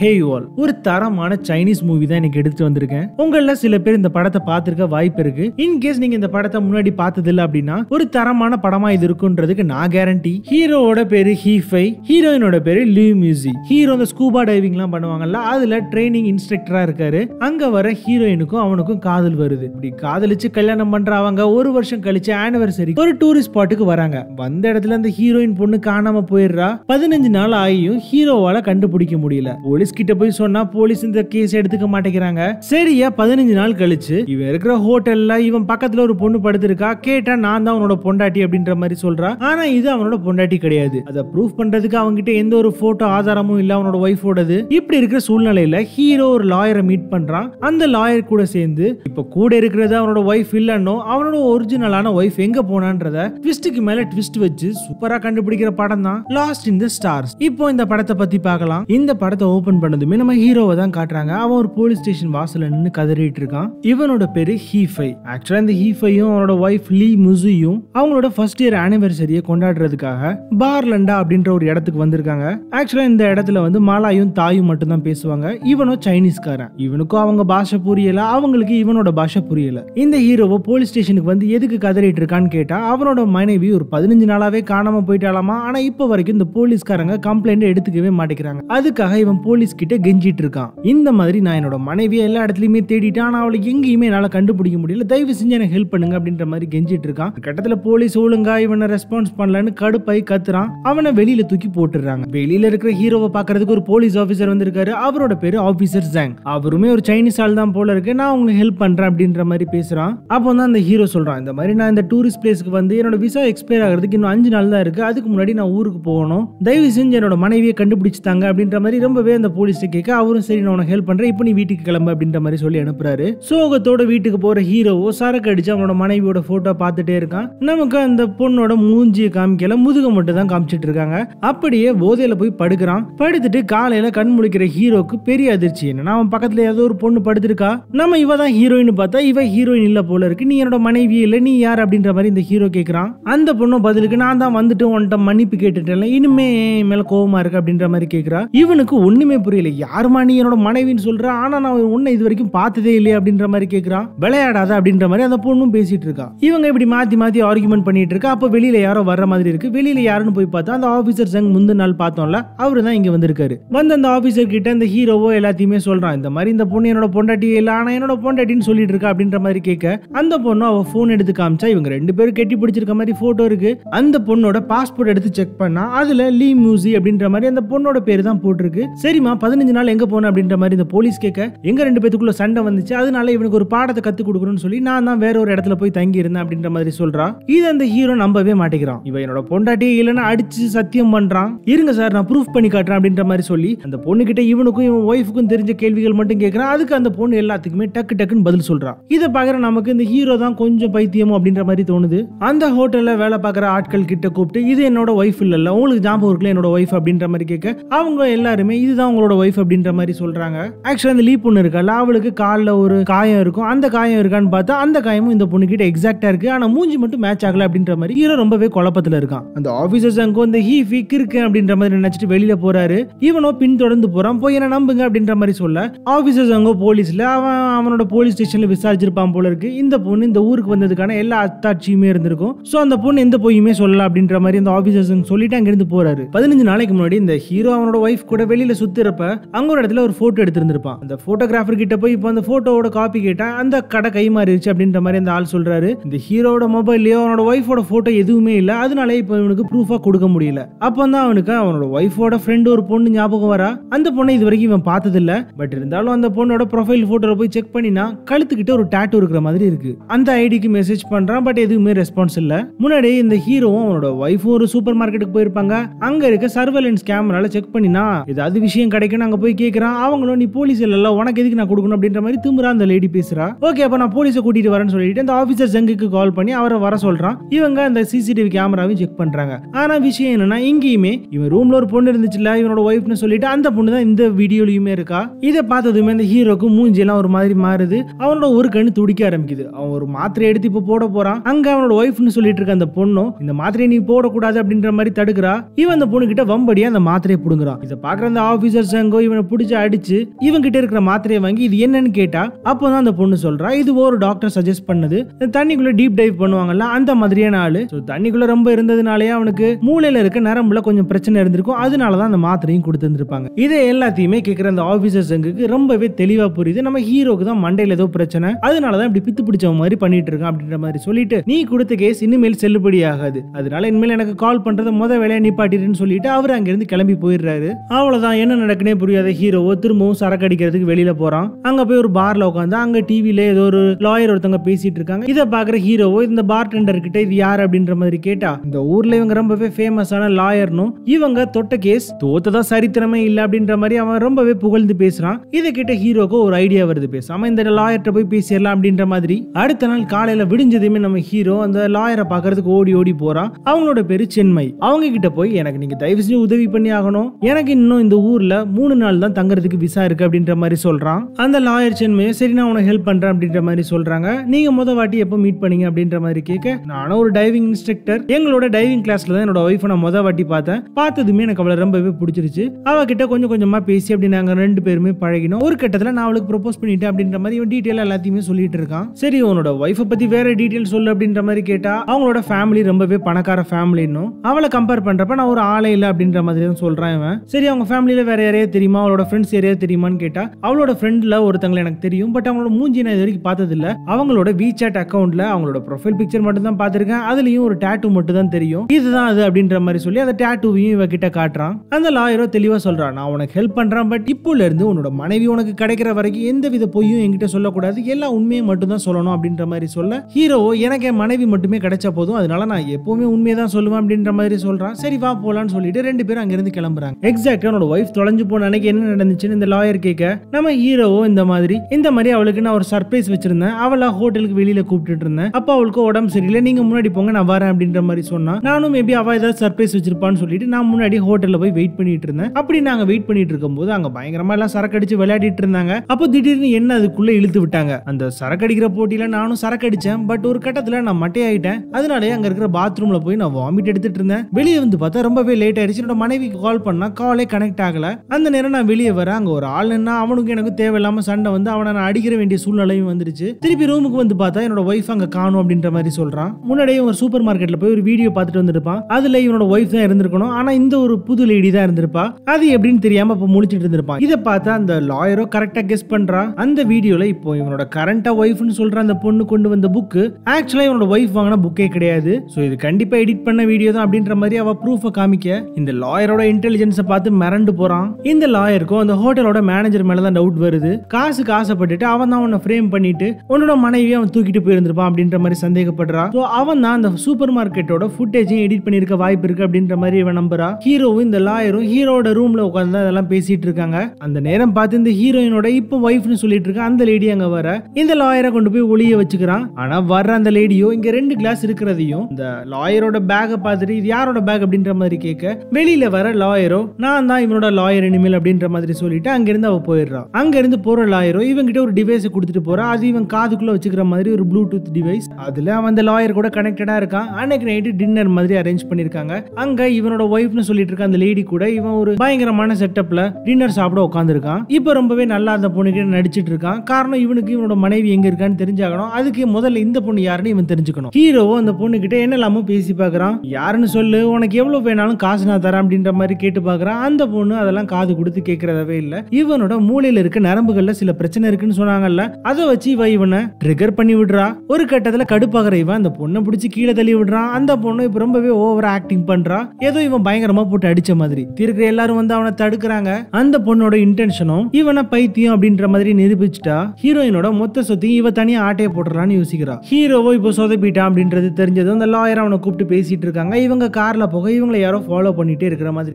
hey all ஒரு தரமான Chinese movie தான் எனக்கு எடுத்துட்டு வந்திருக்கேன் உங்கள சில பேர் இந்த படத்தை பார்த்துருக்க வாய்ப்பு இருக்கு இன்கேஸ் நீங்க இந்த படத்தை முன்னாடி பார்த்தது இல்ல அப்படின்னா ஒரு தரமான படமா இது இருக்குன்றதுக்கு நான் கேரண்டி ஹீரோவோட பேரு ஹீஃபை ஹீரோயினோட பேரு லீவ் மியூசி ஹீரோ இந்த ஸ்கூபா டைவிங் எல்லாம் பண்ணுவாங்கல்ல அதுல ட்ரைனிங் இன்ஸ்ட்ரக்டரா இருக்காரு அங்க வர ஹீரோயினுக்கும் அவனுக்கும் காதல் வருது இப்படி காதலிச்சு கல்யாணம் பண்றவங்க ஒரு வருஷம் கழிச்சு ஆனிவர்சரி ஒரு டூரிஸ்ட் ஸ்பாட்டுக்கு வராங்க வந்த இடத்துல அந்த ஹீரோயின் பொண்ணு காணாம போயிடுறா பதினஞ்சு நாள் ஆகியும் ஹீரோவால கண்டுபிடிக்க முடியல போலீஸ் கிட்ட போய் சொன்னா போலீஸ் இந்த கேஸ் எடுத்துக்க மாட்டேங்கிறாங்க சரியா பதினஞ்சு நாள் கழிச்சு இவன் இருக்கிற ஹோட்டல்ல இவன் பக்கத்துல ஒரு பொண்ணு படுத்திருக்கா கேட்டா நான் தான் அவனோட பொண்டாட்டி அப்படின்ற மாதிரி சொல்றான் ஆனா இது அவனோட பொண்டாட்டி கிடையாது அதை ப்ரூஃப் பண்றதுக்கு அவங்ககிட்ட எந்த ஒரு போட்டோ ஆதாரமும் இல்ல அவனோட ஒய்ஃபோடது இப்படி இருக்கிற சூழ்நிலையில ஹீரோ ஒரு லாயரை மீட் பண்றான் அந்த லாயர் கூட சேர்ந்து இப்ப கூட இருக்கிறது அவனோட ஒய்ஃப் இல்லன்னோ அவனோட ஒரிஜினலான ஒய்ஃப் எங்க போனான்றத ட்விஸ்டுக்கு மேல ட்விஸ்ட் வச்சு சூப்பரா கண்டுபிடிக்கிற படம் தான் லாஸ்ட் இன் த ஸ்டார்ஸ் இப்போ இந்த படத்தை பத்தி பார்க்கலாம் இந்த படத்தை ஓப்பன் பண்ணதுமே நம்ம ஹீரோவை தான் காட்டுறாங்க அவன் ஒரு போலீஸ் ஸ்டேஷன் வாசல நின்று கதறிட்டு இருக்கான் இவனோட பேரு ஹீஃபை ஆக்சுவலா இந்த ஹீஃபையும் அவனோட ஒய்ஃப் லீ முசியும் அவங்களோட ஃபர்ஸ்ட் இயர் ஆனிவர்சரியை கொண்டாடுறதுக்காக பார்லண்டா அப்படின்ற ஒரு இடத்துக்கு வந்திருக்காங்க ஆக்சுவலா இந்த இடத்துல வந்து மலாயும் தாயும் மட்டும்தான் பேசுவாங்க இவனும் சைனீஸ்காரன் இவனுக்கும் அவங்க பாஷை புரியல அவங்களுக்கு இவனோட பாஷை புரியல இந்த ஹீரோவை போலீஸ் ஸ்டேஷனுக்கு வந்து எதுக்கு கதறிட்டு இருக்கான்னு கேட்டா அவனோட மனைவி ஒரு பதினஞ்சு நாளாவே காணாம போயிட்டாலாமா ஆனா இப்ப வரைக்கும் இந்த போலீஸ்காரங்க கம்ப்ளைண்ட் எடுத்துக்கவே மாட்டேங்கிறாங்க அதுக்காக இவன் போலீஸ் கிட்ட கெஞ்சிட்டு இருக்கான் இந்த மாதிரி நான் என்னோட மனைவியை எல்லா இடத்துலயுமே தேடிட்டு ஆனா அவளுக்கு எங்கேயுமே என்னால கண்டுபிடிக்க முடியல தயவு செஞ்சு எனக்கு ஹெல்ப் பண்ணுங்க அப்படின்ற மாதிரி கெஞ்சிட்டு இருக்கான் கட்டத்துல போலீஸ் ஒழுங்கா இவனை ரெஸ்பான்ஸ் பண்ணலன்னு கடுப்பாய் கத்துறான் அவனை வெளியில தூக்கி போட்டுறாங்க வெளியில இருக்கிற ஹீரோவை பாக்குறதுக்கு ஒரு போலீஸ் ஆபீசர் வந்திருக்காரு அவரோட பேரு ஆபீசர் ஜாங் அவருமே ஒரு சைனீஸ் ஆள் தான் போல இருக்கு நான் உங்களுக்கு ஹெல்ப் பண்றேன் அப்படின்ற மாதிரி பேசுறான் அப்போ தான் அந்த ஹீரோ சொல்றான் இந்த மாதிரி நான் இந்த டூரிஸ்ட் பிளேஸ்க்கு வந்து என்னோட விசா எக்ஸ்பயர் ஆகிறதுக்கு இன்னும் அஞ்சு நாள் தான் இருக்கு அதுக்கு முன்னாடி நான் ஊருக்கு போகணும் தயவு செஞ்சு என்னோட மனைவியை கண்டுபிடிச்சிட்டாங்க அப்படின்ற மாதிரி ரொம்பவே அந்த போலீஸ்ட்டு கேட்க அவரும் சரி நான் உனக்கு ஹெல்ப் பண்றேன் இப்ப நீ வீட்டுக்கு கிளம்பு அப்படின்ற மாதிரி சொல்லி அனுப்புறாரு சோகத்தோட வீட்டுக்கு போற ஹீரோவோ சரக்கு அடிச்சு அவனோட மனைவியோட போட்டோ பார்த்துட்டே இருக்கான் நமக்கு அந்த பொண்ணோட மூஞ்சியை காமிக்கல முதுக மட்டும் தான் காமிச்சிட்டு இருக்காங்க அப்படியே போதையில போய் படுக்கிறான் படுத்துட்டு காலையில கண் முழிக்கிற ஹீரோக்கு பெரிய அதிர்ச்சி என்ன அவன் பக்கத்துல ஏதோ ஒரு பொண்ணு படுத்திருக்கா நம்ம இவ தான் ஹீரோயின் பார்த்தா இவ ஹீரோயின் இல்லை போல இருக்கு நீ என்னோட மனைவி இல்லை நீ யார் அப்படின்ற மாதிரி இந்த ஹீரோ கேக்குறான் அந்த பொண்ணும் பதிலுக்கு நான் தான் வந்துட்டு உன்ட்ட மன்னிப்பு கேட்டுட்டேன் இனிமே மேலே கோவமா இருக்கு அப்படின்ற மாதிரி கேக்குறா இவனுக்கு ஒண்ணுமே ஒன்றுமே புரியல யாருமா நீ என்னோட மனைவின்னு சொல்கிற ஆனா நான் உன்னை இது வரைக்கும் பார்த்ததே இல்லையே அப்படின்ற மாதிரி கேட்குறான் விளையாடாத அப்படின்ற மாதிரி அந்த பொண்ணும் பேசிட்டு இருக்கா இவங்க இப்படி மாத்தி மாத்தி ஆர்குமெண்ட் பண்ணிட்டு இருக்கா அப்ப வெளியில யாரோ வர்ற மாதிரி இருக்கு வெளியில யாருன்னு போய் பார்த்தா அந்த ஆஃபீஸர் சங் முந்தின நாள் பார்த்தோம்ல அவரு தான் இங்க வந்திருக்காரு வந்து அந்த ஆஃபீஸர் கிட்ட இந்த ஹீரோவோ எல்லாத்தையுமே சொல்றான் இந்த மாதிரி இந்த பொண்ணு என்னோட பொண்டாட்டி இல்லை ஆனா என்னோட பொண்டாட்டின்னு சொல்லிட்டு இருக்கா அப்படின்ற மாதிரி கேட்க அந்த பொண்ணு அவ ஃபோன் எடுத்து காமிச்சா இவங்க ரெண்டு பேரும் கெட்டி பிடிச்சிருக்க மாதிரி போட்டோ இருக்கு அந்த பொண்ணோட பாஸ்போர்ட் எடுத்து செக் பண்ணா அதுல லீ மியூசி அப்படின்ற மாதிரி அந்த பொண்ணோட பேர் தான் போட்டிருக்கு சரி தெரியுமா பதினஞ்சு நாள் எங்கே போன அப்படின்ற மாதிரி இந்த போலீஸ் கேட்க எங்க ரெண்டு பேத்துக்குள்ள சண்டை வந்துச்சு அதனால இவனுக்கு ஒரு பாடத்தை கற்றுக் கொடுக்கணும்னு சொல்லி நான் தான் வேற ஒரு இடத்துல போய் தங்கி இருந்தேன் அப்படின்ற மாதிரி சொல்கிறான் இது அந்த ஹீரோ நம்பவே மாட்டேங்கிறான் இவன் என்னோட பொண்டாட்டி இல்லைன்னா அடிச்சு சத்தியம் பண்ணுறான் இருங்க சார் நான் ப்ரூஃப் பண்ணி காட்டுறேன் அப்படின்ற மாதிரி சொல்லி அந்த பொண்ணுக்கிட்ட இவனுக்கும் இவன் ஒய்ஃபுக்கும் தெரிஞ்ச கேள்விகள் மட்டும் கேட்குறான் அதுக்கு அந்த பொண்ணு எல்லாத்துக்குமே டக்கு டக்குன்னு பதில் சொல்கிறான் இதை பார்க்குற நமக்கு இந்த ஹீரோ தான் கொஞ்சம் பைத்தியமோ அப்படின்ற மாதிரி தோணுது அந்த ஹோட்டலில் வேலை பார்க்குற ஆட்கள் கிட்ட கூப்பிட்டு இது என்னோட ஒய்ஃப் இல்லைல்ல உங்களுக்கு ஞாபகம் இருக்குல்ல என்னோட ஒய்ஃப் அப்படின்ற மாதிரி கேட்க அவங்க எல்லாருமே இதுதான் அவங்களோட ஒய்ஃப் அப்படின்ற மாதிரி சொல்கிறாங்க ஆக்சுவலாக அந்த லீப் பொண்ணு இருக்கா அவளுக்கு காலில் ஒரு காயம் இருக்கும் அந்த காயம் இருக்கான்னு பார்த்தா அந்த காயமும் இந்த பொண்ணு கிட்ட எக்ஸாக்டா இருக்குது ஆனால் மூஞ்சி மட்டும் மேட்ச் ஆகல அப்படின்ற மாதிரி ஹீரோ ரொம்பவே குழப்பத்தில் இருக்கான் அந்த ஆஃபீஸர்ஸ் அங்கே இந்த ஹீ ஃபிக் இருக்கு அப்படின்ற மாதிரி நினச்சிட்டு வெளியில் போகிறாரு இவனோ தொடர்ந்து போகிறான் போய் என்ன நம்புங்க அப்படின்ற மாதிரி சொல்ல ஆஃபீஸர்ஸ் அங்கே போலீஸில் அவன் அவனோட போலீஸ் ஸ்டேஷனில் விசாரிச்சிருப்பான் போல இருக்கு இந்த பொண்ணு இந்த ஊருக்கு வந்ததுக்கான எல்லா அத்தாட்சியுமே இருந்திருக்கும் ஸோ அந்த பொண்ணு எந்த பொய்யுமே சொல்லல அப்படின்ற மாதிரி அந்த ஆஃபீஸர்ஸ் சொல்லிட்டு அங்கேருந்து போறாரு பதினஞ்சு நாளைக்கு முன்னாடி இந்த ஹீரோ அவனோட ஒய்ஃப் கூட வெளியில சுத்து எழுதுறப்ப அங்க ஒரு இடத்துல ஒரு போட்டோ எடுத்திருந்திருப்பான் அந்த போட்டோகிராஃபர் கிட்ட போய் இப்போ அந்த போட்டோவோட காப்பி கேட்டா அந்த கடை கை மாறிடுச்சு அப்படின்ற மாதிரி அந்த ஆள் சொல்றாரு இந்த ஹீரோட மொபைல்லயோ அவனோட ஒய்ஃபோட போட்டோ எதுவுமே இல்லை அதனால இப்போ இவனுக்கு ப்ரூஃபா கொடுக்க முடியல தான் அவனுக்கு அவனோட ஒய்ஃபோட ஃப்ரெண்ட் ஒரு பொண்ணு ஞாபகம் வரா அந்த பொண்ணை இது வரைக்கும் இவன் பார்த்தது இல்ல பட் இருந்தாலும் அந்த பொண்ணோட ப்ரொஃபைல் போட்டோல போய் செக் பண்ணினா கழுத்துக்கிட்ட ஒரு டேட்டூ இருக்கிற மாதிரி இருக்கு அந்த ஐடிக்கு மெசேஜ் பண்றான் பட் எதுவுமே ரெஸ்பான்ஸ் இல்ல முன்னாடி இந்த ஹீரோவும் அவனோட ஒய்ஃபும் ஒரு சூப்பர் மார்க்கெட்டுக்கு போயிருப்பாங்க அங்க இருக்க சர்வலன்ஸ் கேமரால செக் பண்ணினா ஏதாவது விஷயம் விஷயம் கிடைக்கும்னு அங்கே போய் கேட்குறான் அவங்களும் நீ போலீஸ் இல்லைல்ல உனக்கு எதுக்கு நான் கொடுக்கணும் அப்படின்ற மாதிரி திமுறா அந்த லேடி பேசுறா ஓகே அப்போ நான் போலீஸை கூட்டிட்டு வரேன்னு சொல்லிட்டு அந்த ஆஃபீஸர் ஜங்குக்கு கால் பண்ணி அவரை வர சொல்றான் இவங்க அந்த சிசிடிவி கேமராவையும் செக் பண்றாங்க ஆனா விஷயம் என்னன்னா இங்கேயுமே இவன் ரூம்ல ஒரு பொண்ணு இல்ல இவனோட ஒய்ஃப்னு சொல்லிட்டு அந்த பொண்ணு தான் இந்த வீடியோலயுமே இருக்கா இதை பார்த்ததுமே அந்த ஹீரோக்கு மூஞ்சி எல்லாம் ஒரு மாதிரி மாறுது அவனோட ஒரு கண்ணு துடிக்க ஆரம்பிக்குது அவன் ஒரு மாத்திரை எடுத்து இப்போ போட போறான் அங்க அவனோட ஒய்ஃப்னு சொல்லிட்டு இருக்க அந்த பொண்ணும் இந்த மாத்திரையை நீ போடக்கூடாது அப்படின்ற மாதிரி தடுக்கிறா இவன் அந்த பொண்ணு கிட்ட வம்படியா அந்த மாத்திரையை புடுங்குறான் இதை பாக்குற அந்த ஆஃபீஸ் ஆபிசர் சங்கோ இவனை பிடிச்சி அடிச்சு இவங்கிட்ட இருக்கிற மாத்திரையை வாங்கி இது என்னன்னு கேட்டா அப்போ தான் அந்த பொண்ணு சொல்றா இது ஒரு டாக்டர் சஜஸ்ட் பண்ணது தண்ணிக்குள்ள டீப் டைவ் பண்ணுவாங்கல்ல அந்த மாதிரியான ஆளு தண்ணிக்குள்ள ரொம்ப இருந்ததுனாலயே அவனுக்கு மூளையில இருக்க நரம்புல கொஞ்சம் பிரச்சனை இருந்திருக்கும் அதனாலதான் அந்த மாத்திரையும் கொடுத்துருந்துருப்பாங்க இதை எல்லாத்தையுமே கேட்கிற அந்த ஆஃபீஸர் சங்குக்கு ரொம்பவே தெளிவா புரியுது நம்ம ஹீரோக்கு தான் மண்டையில ஏதோ பிரச்சனை அதனாலதான் இப்படி பித்து பிடிச்ச மாதிரி பண்ணிட்டு இருக்கான் அப்படின்ற மாதிரி சொல்லிட்டு நீ கொடுத்த கேஸ் இனிமேல் செல்லுபடி ஆகாது அதனால இனிமேல் எனக்கு கால் பண்றது முத வேலையை நிப்பாட்டிருன்னு சொல்லிட்டு அவர் அங்கிருந்து கிளம்பி போயிடுறாரு அவ்வளவுதான் என்ன நடக்குன்னே புரியாத ஹீரோவோ திரும்பவும் சரக்கு அடிக்கிறதுக்கு வெளியில போறான் அங்க போய் ஒரு பார்ல உட்காந்து அங்க டிவில ஏதோ ஒரு லாயர் ஒருத்தவங்க பேசிட்டு இருக்காங்க இதை பாக்குற ஹீரோவோ இந்த பார் டெண்டர் கிட்ட இது யார் அப்படின்ற மாதிரி கேட்டா இந்த ஊர்ல இவங்க ரொம்பவே ஃபேமஸான லாயர்னும் இவங்க தொட்ட கேஸ் தோத்ததா சரித்திரமே இல்ல அப்படின்ற மாதிரி அவன் ரொம்பவே புகழ்ந்து பேசுறான் இதை கிட்ட ஹீரோக்கு ஒரு ஐடியா வருது பேசாம இந்த லாயர்கிட்ட போய் பேசிடலாம் அப்படின்ற மாதிரி அடுத்த நாள் காலையில விடிஞ்சதுமே நம்ம ஹீரோ அந்த லாயரை பாக்குறதுக்கு ஓடி ஓடி போறான் அவங்களோட பேரு சென்மை அவங்க கிட்ட போய் எனக்கு நீங்க தயவு செஞ்சு உதவி பண்ணி ஆகணும் எனக்கு இன்னும் இந்த ஊர்ல மூணு நாள் தான் தங்குறதுக்கு விசா இருக்கு அப்படின்ற மாதிரி சொல்றான் அந்த லாயர் சென்மையை சரி நான் உனக்கு ஹெல்ப் பண்றேன் அப்படின்ற மாதிரி சொல்றாங்க நீங்க முத வாட்டி எப்போ மீட் பண்ணீங்க அப்படின்ற மாதிரி கேட்க நானும் ஒரு டைவிங் இன்ஸ்ட்ரக்டர் எங்களோட டைவிங் கிளாஸில் தான் என்னோட ஒய்ஃபை நான் முத வாட்டி பார்த்தேன் பார்த்ததுமே எனக்கு அவளை ரொம்பவே பிடிச்சிருச்சு அவகிட்ட கொஞ்சம் கொஞ்சமாக பேசி அப்படி நாங்கள் ரெண்டு பேருமே பழகினோம் ஒரு கட்டத்தில் நான் அவளுக்கு ப்ரொபோஸ் பண்ணிட்டேன் அப்படின்ற மாதிரி இவன் டீட்டெயில் எல்லாத்தையுமே சொல்லிட்டு இருக்கான் சரி உன்னோட ஒய்ஃபை பற்றி வேற டீட்டெயில் சொல்லு அப்படின்ற மாதிரி கேட்டா அவங்களோட ஃபேமிலி ரொம்பவே பணக்கார ஃபேமிலின்னு அவளை கம்பேர் பண்றப்ப நான் ஒரு ஆளே இல்லை அப்படின்ற மாதிரி தான் சொல்றேன் இவன் சரி அவங்க ஃபேமிலியில் வேற யாரையே தெரியுமா அவளோட ஃப்ரெண்ட்ஸ் யாரையே தெரியுமான்னு கேட்டா அவளோட ஃப்ரெண்ட்ல ஒருத்தங்களை எனக்கு தெரியும் பட் அவங்களோட மூஞ்சி நான் இது வரைக்கும் பார்த்ததில்ல அவங்களோட சாட் அக்கௌண்ட்ல அவங்களோட ப்ரொஃபைல் பிக்சர் மட்டும் தான் பார்த்திருக்கேன் அதுலயும் ஒரு டேட்டூ மட்டும் தான் தெரியும் இதுதான் அது அப்படின்ற மாதிரி சொல்லி அந்த டேட்டூவையும் இவ கிட்ட காட்டுறான் அந்த லாயரோ தெளிவா சொல்றான் நான் உனக்கு ஹெல்ப் பண்றேன் பட் இப்போல இருந்து உன்னோட மனைவி உனக்கு கிடைக்கிற வரைக்கும் எந்த வித பொய்யும் என்கிட்ட சொல்லக்கூடாது எல்லா உண்மையை மட்டும் தான் சொல்லணும் அப்படின்ற மாதிரி சொல்ல ஹீரோ எனக்கு என் மனைவி மட்டுமே கிடைச்ச போதும் அதனால நான் எப்பவுமே உண்மையை தான் சொல்லுவேன் அப்படின்ற மாதிரி சொல்றான் சரி வா போலான்னு சொல்லிட்டு ரெண்டு பேரும் அங்கிருந்து கிளம்புறாங்க எக்ஸாக்ட் என்னோட ஒய்ஃப் தொலைஞ்சு மறைஞ்சு போன அன்னைக்கு என்ன நடந்துச்சுன்னு இந்த லாயர் கேட்க நம்ம ஹீரோவோ இந்த மாதிரி இந்த மாதிரி அவளுக்கு நான் ஒரு சர்ப்ரைஸ் வச்சிருந்தேன் அவளா ஹோட்டலுக்கு வெளியில கூப்பிட்டு இருந்தேன் அப்ப அவளுக்கு உடம்பு சரியில்லை நீங்க முன்னாடி போங்க நான் வரேன் அப்படின்ற மாதிரி சொன்னா நானும் மேபி அவ ஏதாவது சர்ப்ரைஸ் வச்சிருப்பான்னு சொல்லிட்டு நான் முன்னாடி ஹோட்டல்ல போய் வெயிட் பண்ணிட்டு இருந்தேன் அப்படி நாங்க வெயிட் பண்ணிட்டு போது அங்க பயங்கரமா எல்லாம் சரக்கு அடிச்சு விளையாடிட்டு இருந்தாங்க அப்போ திடீர்னு என்ன அதுக்குள்ள இழுத்து விட்டாங்க அந்த சரக்கு அடிக்கிற போட்டியில நானும் சரக்கு அடிச்சேன் பட் ஒரு கட்டத்துல நான் மட்டையாயிட்டேன் அதனாலே அங்க இருக்கிற பாத்ரூம்ல போய் நான் வாமிட் எடுத்துட்டு இருந்தேன் வெளியே வந்து பார்த்தா ரொம்பவே லேட் ஆயிடுச்சு என்னோட மனைவிக்கு கால் பண்ணா காலே கனெக்ட் ஆகல அந்த நேரம் நான் வெளியே வரேன் அங்கே ஒரு ஆள் நின்னா அவனுக்கு எனக்கு தேவையில்லாமல் சண்டை வந்து அவனை நான் அடிக்கிற வேண்டிய சூழ்நிலையும் வந்துருச்சு திருப்பி ரூமுக்கு வந்து பார்த்தா என்னோட ஒய்ஃப் அங்கே காணும் அப்படின்ற மாதிரி சொல்கிறான் முன்னாடியே ஒரு சூப்பர் மார்க்கெட்டில் போய் ஒரு வீடியோ பார்த்துட்டு வந்துருப்பான் அதில் இவனோட ஒய்ஃப் தான் இருந்திருக்கணும் ஆனால் இந்த ஒரு புது லேடி தான் இருந்திருப்பா அது எப்படின்னு தெரியாமல் இப்போ முழிச்சிட்டு இருந்திருப்பான் இதை பார்த்தா அந்த லாயரோ கரெக்டாக கெஸ் பண்ணுறான் அந்த வீடியோவில் இப்போ இவனோட கரண்டாக ஒய்ஃப்னு சொல்கிற அந்த பொண்ணு கொண்டு வந்த புக்கு ஆக்சுவலாக இவனோட ஒய்ஃப் வாங்கின புக்கே கிடையாது ஸோ இது கண்டிப்பாக எடிட் பண்ண வீடியோ தான் அப்படின்ற மாதிரி அவள் ப்ரூஃபை காமிக்க இந்த லாயரோட இன்டெலிஜென்ஸை பார்த்து மிரண்டு போகிறான் இந்த லாயருக்கும் அந்த ஹோட்டலோட மேனேஜர் மேல தான் டவுட் வருது காசுக்கு ஆசைப்பட்டுட்டு அவன் தான் உன்னை ஃப்ரேம் பண்ணிட்டு உன்னோட மனைவியை அவன் தூக்கிட்டு போயிருந்திருப்பான் அப்படின்ற மாதிரி சந்தேகப்படுறான் ஸோ அவன் தான் அந்த சூப்பர் மார்க்கெட்டோட ஃபுட்டேஜையும் எடிட் பண்ணியிருக்க வாய்ப்பு இருக்கு அப்படின்ற மாதிரி இவன் நம்புறான் ஹீரோவும் இந்த லாயரும் ஹீரோட ரூம்ல உட்காந்து அதெல்லாம் பேசிட்டு இருக்காங்க அந்த நேரம் பார்த்து இந்த ஹீரோயினோட இப்போ ஒய்ஃப்னு சொல்லிட்டு இருக்க அந்த லேடி அங்க வர இந்த லாயரை கொண்டு போய் ஒளிய வச்சுக்கிறான் ஆனா வர்ற அந்த லேடியோ இங்க ரெண்டு கிளாஸ் இருக்கிறதையும் இந்த லாயரோட பேக்கை பார்த்துட்டு இது யாரோட பேக் அப்படின்ற மாதிரி கேட்க வெளியில வர லாயரோ நான் தான் இவனோட லாயர் லாயர் இனிமேல் அப்படின்ற மாதிரி சொல்லிட்டு அங்கேருந்து அவள் போயிடுறான் அங்கேருந்து போற லாயரோ இவங்கிட்ட ஒரு டிவைஸை கொடுத்துட்டு போகிறான் அது இவன் காதுக்குள்ளே வச்சுக்கிற மாதிரி ஒரு ப்ளூடூத் டிவைஸ் அதில் அவன் அந்த லாயர் கூட கனெக்டடாக இருக்கான் அன்னைக்கு நைட்டு டின்னர் மாதிரி அரேஞ்ச் பண்ணியிருக்காங்க அங்கே இவனோட ஒய்ஃப்னு சொல்லிட்டு இருக்க அந்த லேடி கூட இவன் ஒரு பயங்கரமான செட்டப்ல டின்னர் சாப்பிட உட்காந்துருக்கான் இப்போ ரொம்பவே நல்லா அந்த கிட்ட நடிச்சிட்டு இருக்கான் காரணம் இவனுக்கு இவனோட மனைவி எங்க இருக்கான்னு தெரிஞ்சாகணும் அதுக்கு முதல்ல இந்த பொண்ணு யாருன்னு இவன் தெரிஞ்சுக்கணும் ஹீரோவோ அந்த பொண்ணு கிட்ட என்னெல்லாமோ பேசி பாக்குறான் யாருன்னு சொல்லு உனக்கு எவ்வளவு வேணாலும் காசு நான் தரேன் அப்படின்ற மாதிரி கேட்டு பாக்குறான் அந்த பொண்ணு அதெல்லாம் எல்லாம் காது கொடுத்து கேட்கறதவே இல்ல இவனோட மூளையில இருக்க நரம்புகள்ல சில பிரச்சனை இருக்குன்னு சொன்னாங்கல்ல அதை வச்சு இவ இவனை ட்ரிகர் பண்ணி விடுறா ஒரு கட்டத்துல கடுப்பாகிற இவன் அந்த பொண்ணை பிடிச்சி கீழே தள்ளி விடுறான் அந்த பொண்ணு இப்ப ரொம்பவே ஓவர் ஆக்டிங் பண்றா ஏதோ இவன் பயங்கரமா போட்டு அடிச்ச மாதிரி திருக்குற எல்லாரும் வந்து அவனை தடுக்கிறாங்க அந்த பொண்ணோட இன்டென்ஷனும் இவனை பைத்தியம் அப்படின்ற மாதிரி நிரூபிச்சுட்டா ஹீரோயினோட மொத்த சொத்தையும் இவ தனியா ஆட்டையை போடுறான்னு யோசிக்கிறா ஹீரோவோ இப்போ சொதப்பிட்டா அப்படின்றது தெரிஞ்சதும் அந்த லாயர் அவனை கூப்பிட்டு பேசிட்டு இருக்காங்க இவங்க கார்ல போக இவங்களை யாரோ ஃபாலோ பண்ணிட்டே இருக்கிற மாதிரி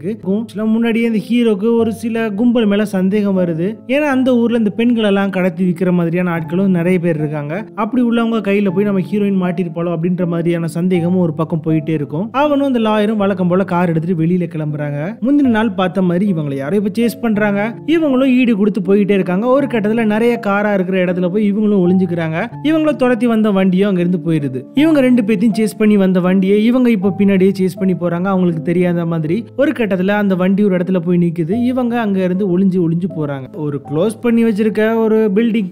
முன்னாடியே அந்த ஹீரோ அவருக்கு ஒரு சில கும்பல் மேல சந்தேகம் வருது ஏன்னா அந்த ஊர்ல இந்த பெண்கள் எல்லாம் கடத்தி விற்கிற மாதிரியான ஆட்களும் நிறைய பேர் இருக்காங்க அப்படி உள்ளவங்க கையில போய் நம்ம ஹீரோயின் மாட்டிருப்பாளோ அப்படின்ற மாதிரியான சந்தேகமும் ஒரு பக்கம் போயிட்டே இருக்கும் அவனும் அந்த லாயரும் வழக்கம் போல கார் எடுத்துட்டு வெளியில கிளம்புறாங்க முந்தின நாள் பார்த்த மாதிரி இவங்களை யாரோ இப்ப சேஸ் பண்றாங்க இவங்களும் ஈடு கொடுத்து போயிட்டே இருக்காங்க ஒரு கட்டத்துல நிறைய காரா இருக்கிற இடத்துல போய் இவங்களும் ஒளிஞ்சுக்கிறாங்க இவங்கள துரத்தி வந்த வண்டியும் அங்க இருந்து போயிருது இவங்க ரெண்டு பேர்த்தையும் சேஸ் பண்ணி வந்த வண்டியை இவங்க இப்போ பின்னாடியே சேஸ் பண்ணி போறாங்க அவங்களுக்கு தெரியாத மாதிரி ஒரு கட்டத்துல அந்த வண்டி ஒரு இடத்துல போய் நிக்குது தெரியுது இவங்க அங்க இருந்து ஒளிஞ்சு ஒளிஞ்சு போறாங்க ஒரு க்ளோஸ் பண்ணி வச்சிருக்க ஒரு